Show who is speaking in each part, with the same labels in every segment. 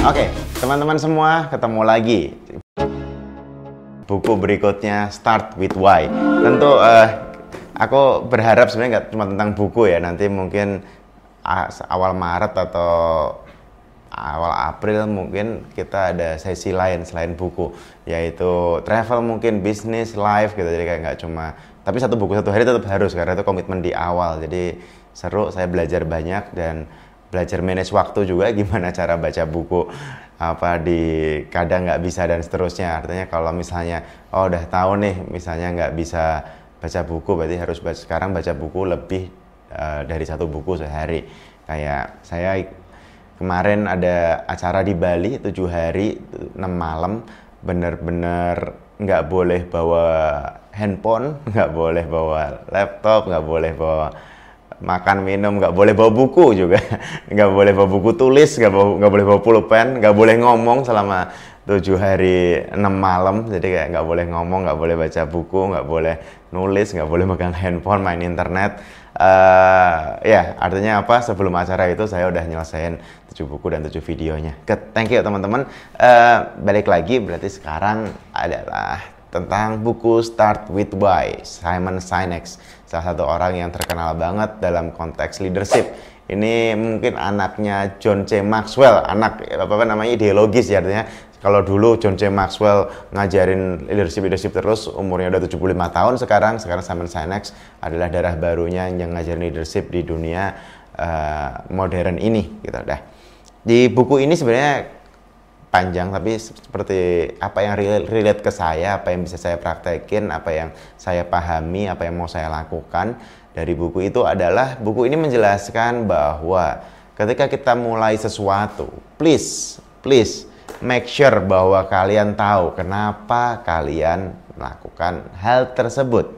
Speaker 1: Oke, okay, teman-teman semua ketemu lagi. Buku berikutnya Start with Why. Tentu uh, aku berharap sebenarnya nggak cuma tentang buku ya. Nanti mungkin ah, awal Maret atau awal April mungkin kita ada sesi lain selain buku, yaitu travel mungkin, bisnis, life gitu. Jadi kayak nggak cuma tapi satu buku satu hari tetap harus karena itu komitmen di awal. Jadi seru, saya belajar banyak dan belajar manage waktu juga gimana cara baca buku apa di kadang nggak bisa dan seterusnya artinya kalau misalnya oh udah tahu nih misalnya nggak bisa baca buku berarti harus baca, sekarang baca buku lebih uh, dari satu buku sehari kayak saya kemarin ada acara di Bali tujuh hari enam malam bener-bener nggak boleh bawa handphone nggak boleh bawa laptop nggak boleh bawa makan minum nggak boleh bawa buku juga nggak boleh bawa buku tulis nggak nggak boleh bawa pulpen nggak boleh ngomong selama tujuh hari enam malam jadi kayak nggak boleh ngomong nggak boleh baca buku nggak boleh nulis nggak boleh megang handphone main internet uh, ya yeah, artinya apa sebelum acara itu saya udah nyelesain tujuh buku dan tujuh videonya Good. thank you teman-teman uh, balik lagi berarti sekarang adalah tentang buku Start With Why, Simon Sinek, salah satu orang yang terkenal banget dalam konteks leadership. Ini mungkin anaknya John C. Maxwell, anak apa namanya ideologis ya artinya kalau dulu John C. Maxwell ngajarin leadership-leadership terus, umurnya udah 75 tahun sekarang, sekarang Simon Sinek adalah darah barunya yang ngajarin leadership di dunia uh, modern ini gitu dah. Di buku ini sebenarnya panjang tapi seperti apa yang relate ke saya, apa yang bisa saya praktekin, apa yang saya pahami, apa yang mau saya lakukan dari buku itu adalah buku ini menjelaskan bahwa ketika kita mulai sesuatu, please, please make sure bahwa kalian tahu kenapa kalian melakukan hal tersebut.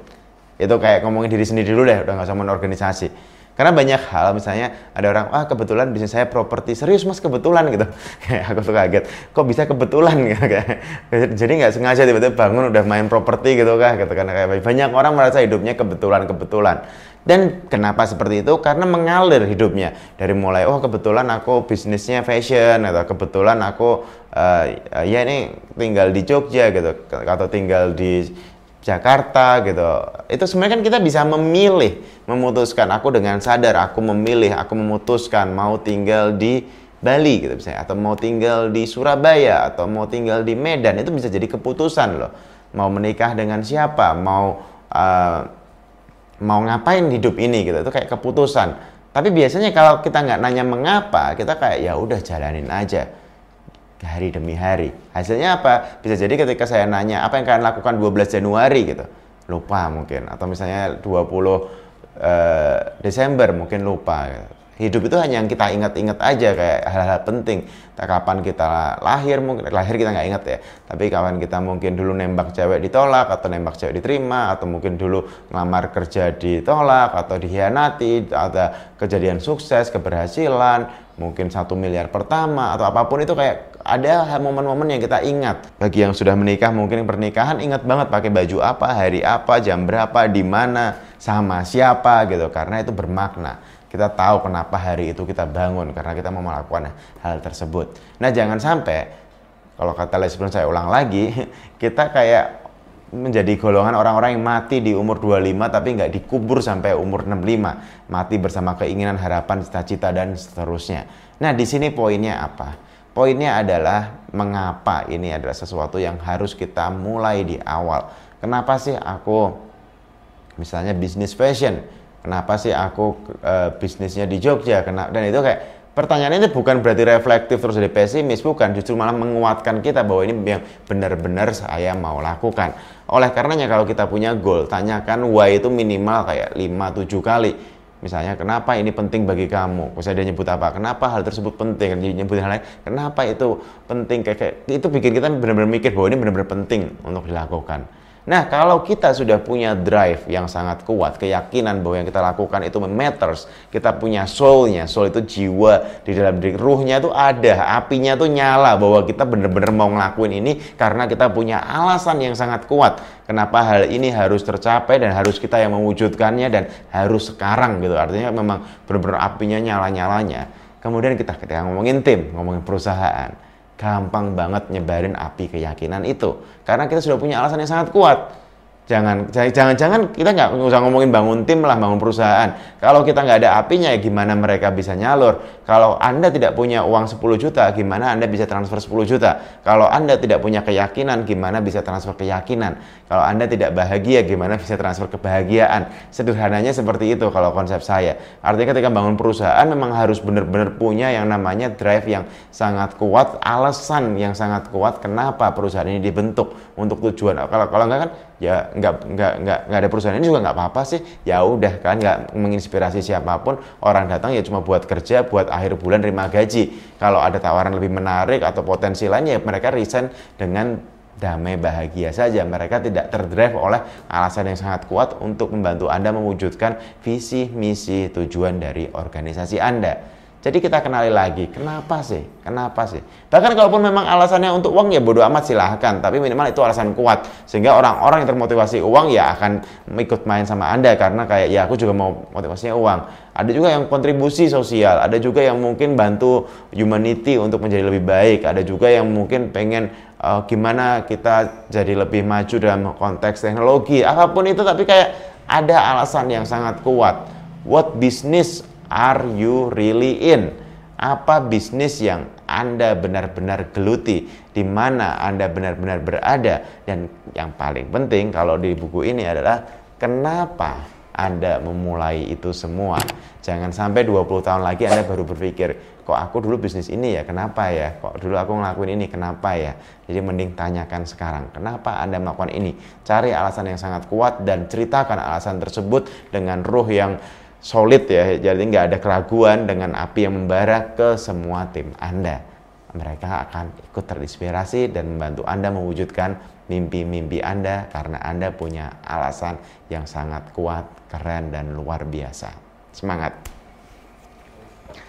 Speaker 1: Itu kayak ngomongin diri sendiri dulu deh, udah nggak usah organisasi karena banyak hal, misalnya ada orang, ah kebetulan bisnis saya properti, serius mas kebetulan gitu. aku tuh kaget, kok bisa kebetulan gitu Jadi nggak sengaja tiba-tiba bangun udah main properti gitu kah gitu karena kayak banyak orang merasa hidupnya kebetulan-kebetulan. Dan kenapa seperti itu? Karena mengalir hidupnya dari mulai oh kebetulan aku bisnisnya fashion atau kebetulan aku uh, ya ini tinggal di Jogja gitu atau tinggal di Jakarta gitu. Itu sebenarnya kan kita bisa memilih, memutuskan. Aku dengan sadar aku memilih, aku memutuskan mau tinggal di Bali gitu misalnya atau mau tinggal di Surabaya atau mau tinggal di Medan itu bisa jadi keputusan loh. Mau menikah dengan siapa, mau uh, mau ngapain hidup ini gitu. Itu kayak keputusan. Tapi biasanya kalau kita nggak nanya mengapa, kita kayak ya udah jalanin aja hari demi hari. Hasilnya apa? Bisa jadi ketika saya nanya, apa yang kalian lakukan 12 Januari gitu. Lupa mungkin. Atau misalnya 20 uh, eh, Desember mungkin lupa. Gitu. Hidup itu hanya yang kita ingat-ingat aja kayak hal-hal penting kapan kita lahir mungkin lahir kita nggak ingat ya tapi kapan kita mungkin dulu nembak cewek ditolak atau nembak cewek diterima atau mungkin dulu ngelamar kerja ditolak atau dikhianati atau kejadian sukses keberhasilan mungkin satu miliar pertama atau apapun itu kayak ada momen-momen yang kita ingat bagi yang sudah menikah mungkin pernikahan ingat banget pakai baju apa hari apa jam berapa di mana sama siapa gitu karena itu bermakna kita tahu kenapa hari itu kita bangun karena kita mau melakukan hal tersebut. Nah, jangan sampai kalau kata sebelum saya ulang lagi, kita kayak menjadi golongan orang-orang yang mati di umur 25 tapi nggak dikubur sampai umur 65. Mati bersama keinginan, harapan, cita-cita, dan seterusnya. Nah, di sini poinnya apa? Poinnya adalah mengapa ini adalah sesuatu yang harus kita mulai di awal. Kenapa sih aku misalnya bisnis fashion? kenapa sih aku uh, bisnisnya di Jogja kena dan itu kayak pertanyaan itu bukan berarti reflektif terus jadi pesimis bukan justru malah menguatkan kita bahwa ini yang benar-benar saya mau lakukan oleh karenanya kalau kita punya goal tanyakan why itu minimal kayak 5-7 kali misalnya kenapa ini penting bagi kamu misalnya dia nyebut apa kenapa hal tersebut penting dia nyebut hal lain kenapa itu penting kayak, kayak itu bikin kita benar-benar mikir bahwa ini benar-benar penting untuk dilakukan Nah, kalau kita sudah punya drive yang sangat kuat, keyakinan bahwa yang kita lakukan itu matters, kita punya soul-nya, soul itu jiwa di dalam diri, ruhnya itu ada, apinya itu nyala bahwa kita benar-benar mau ngelakuin ini karena kita punya alasan yang sangat kuat. Kenapa hal ini harus tercapai dan harus kita yang mewujudkannya dan harus sekarang gitu. Artinya memang benar-benar apinya nyala-nyalanya. Kemudian kita ketika ngomongin tim, ngomongin perusahaan, gampang banget nyebarin api keyakinan itu karena kita sudah punya alasan yang sangat kuat Jangan, jangan-jangan kita nggak usah ngomongin bangun tim lah, bangun perusahaan. Kalau kita nggak ada apinya, ya gimana mereka bisa nyalur? Kalau Anda tidak punya uang 10 juta, gimana Anda bisa transfer 10 juta? Kalau Anda tidak punya keyakinan, gimana bisa transfer keyakinan? Kalau Anda tidak bahagia, gimana bisa transfer kebahagiaan? Sederhananya seperti itu kalau konsep saya. Artinya ketika bangun perusahaan memang harus benar-benar punya yang namanya drive yang sangat kuat, alasan yang sangat kuat kenapa perusahaan ini dibentuk untuk tujuan. Kalau kalau nggak kan ya nggak nggak nggak nggak ada perusahaan ini juga nggak apa-apa sih ya udah kan nggak menginspirasi siapapun orang datang ya cuma buat kerja buat akhir bulan terima gaji kalau ada tawaran lebih menarik atau potensi lainnya ya mereka resign dengan damai bahagia saja mereka tidak terdrive oleh alasan yang sangat kuat untuk membantu Anda mewujudkan visi misi tujuan dari organisasi Anda jadi kita kenali lagi, kenapa sih? Kenapa sih? Bahkan kalaupun memang alasannya untuk uang ya bodoh amat silahkan, tapi minimal itu alasan kuat sehingga orang-orang yang termotivasi uang ya akan ikut main sama Anda karena kayak ya aku juga mau motivasinya uang. Ada juga yang kontribusi sosial, ada juga yang mungkin bantu humanity untuk menjadi lebih baik, ada juga yang mungkin pengen uh, gimana kita jadi lebih maju dalam konteks teknologi, apapun itu tapi kayak ada alasan yang sangat kuat. What business Are you really in? Apa bisnis yang Anda benar-benar geluti? Di mana Anda benar-benar berada? Dan yang paling penting kalau di buku ini adalah kenapa Anda memulai itu semua? Jangan sampai 20 tahun lagi Anda baru berpikir, kok aku dulu bisnis ini ya, kenapa ya? Kok dulu aku ngelakuin ini, kenapa ya? Jadi mending tanyakan sekarang, kenapa Anda melakukan ini? Cari alasan yang sangat kuat dan ceritakan alasan tersebut dengan ruh yang solid ya, jadi nggak ada keraguan dengan api yang membara ke semua tim Anda. Mereka akan ikut terinspirasi dan membantu Anda mewujudkan mimpi-mimpi Anda karena Anda punya alasan yang sangat kuat, keren, dan luar biasa. Semangat!